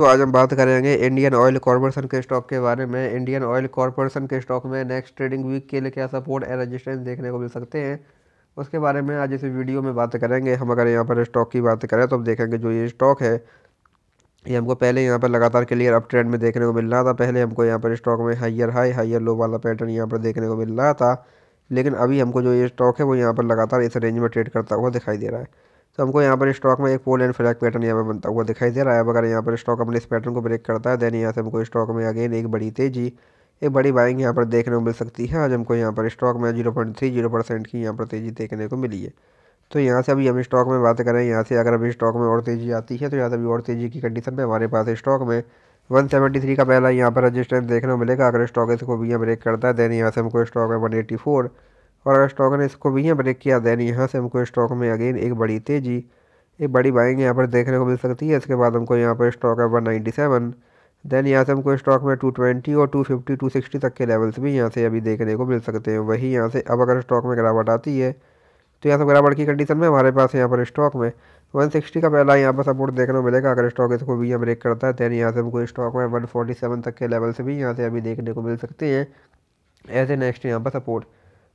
तो आज हम बात करेंगे इंडियन ऑयल कॉरपोरेशन के स्टॉक के बारे में इंडियन ऑयल कॉरपोरेशन के स्टॉक में नेक्स्ट ट्रेडिंग वीक के लिए क्या सपोर्ट एंड रेजिस्टेंस देखने को मिल सकते हैं उसके बारे में आज इस वीडियो में बात करेंगे हम अगर यहाँ पर स्टॉक की बात करें तो हम देखेंगे जो ये स्टॉक है ये हमको पहले यहाँ पर लगातार क्लियर अप ट्रेंड में देखने को मिल रहा था पहले हमको यहाँ पर स्टॉक में हाइयर हाई हाइयर लो वाला पैटर्न यहाँ पर देखने को मिल रहा था लेकिन अभी हमको जो ये स्टॉक है वो यहाँ पर लगातार इस रेंज में ट्रेड करता हुआ दिखाई दे रहा है तो हमको यहाँ पर स्टॉक में एक पोल एंड फ्लैग पैटर्न यहाँ पर बनता हुआ दिखाई दे रहा है अगर यहाँ पर स्टॉक अपने इस पैटर्न को ब्रेक करता है देन यहाँ से हमको स्टॉक में अगेन एक बड़ी तेजी एक बड़ी बाइंग यहाँ पर देखने को मिल सकती है आज हमको यहाँ पर स्टॉक में zero point three zero percent की यहाँ पर तेज़ी देखने को मिली है तो यहाँ से अभी हम स्टॉक में बात करें यहाँ से अगर अभी स्टॉक में और तेज़ी आती है तो यहाँ से अभी और तेज़ी की कंडीशन में हमारे पास स्टॉक में वन सेवेंटी थ्री का पहला यहाँ पर रजिस्टेंस देखने को मिलेगा अगर स्टॉक इसको भी यहाँ ब्रेक करता है देन यहाँ से हमको स्टॉक में वन फोर और अगर स्टॉक ने इसको भी यहाँ ब्रेक किया दैन यहाँ से हमको स्टॉक में अगेन एक बड़ी तेज़ी एक बड़ी बाइंग यहाँ पर देखने को मिल सकती है इसके बाद हमको यहाँ पर स्टॉक है वन नाइन्टी सेवन दैन यहाँ से हमको स्टॉक में टू ट्वेंटी और टू फिफ्टी टू सिक्सटी तक के लेवल्स भी यहाँ से अभी देखने को मिल सकते हैं वही यहाँ से अब अगर स्टॉक में गिरावट आती है तो यहाँ से गिरावट की कंडीशन में हमारे पास यहाँ पर स्टॉक में वन सिक्सटी का पहला यहाँ पर सपोर्ट देखने को मिलेगा अगर स्टॉक इसको भी यहाँ ब्रेक करता है दैन यहाँ से हमको स्टॉक में वन फोर्टी सेवन तक के लेवल्स भी यहाँ से अभी देखने को मिल सकते हैं एज ए नेक्स्ट यहाँ पर सपोर्ट